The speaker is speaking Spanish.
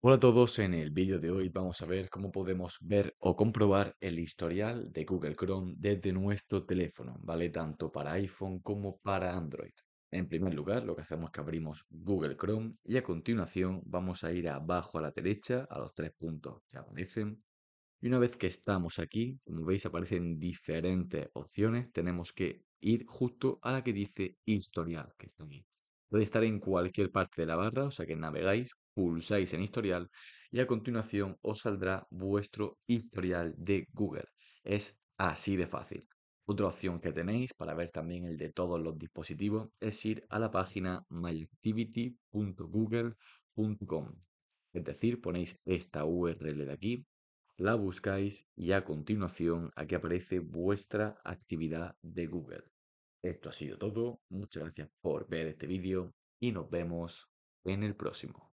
Hola a todos, en el vídeo de hoy vamos a ver cómo podemos ver o comprobar el historial de Google Chrome desde nuestro teléfono, ¿vale? Tanto para iPhone como para Android. En primer lugar, lo que hacemos es que abrimos Google Chrome y a continuación vamos a ir abajo a la derecha, a los tres puntos que aparecen. Y una vez que estamos aquí, como veis aparecen diferentes opciones, tenemos que ir justo a la que dice historial, que está aquí. Puede estar en cualquier parte de la barra, o sea que navegáis, pulsáis en historial y a continuación os saldrá vuestro historial de Google. Es así de fácil. Otra opción que tenéis para ver también el de todos los dispositivos es ir a la página myactivity.google.com. Es decir, ponéis esta URL de aquí, la buscáis y a continuación aquí aparece vuestra actividad de Google. Esto ha sido todo, muchas gracias por ver este vídeo y nos vemos en el próximo.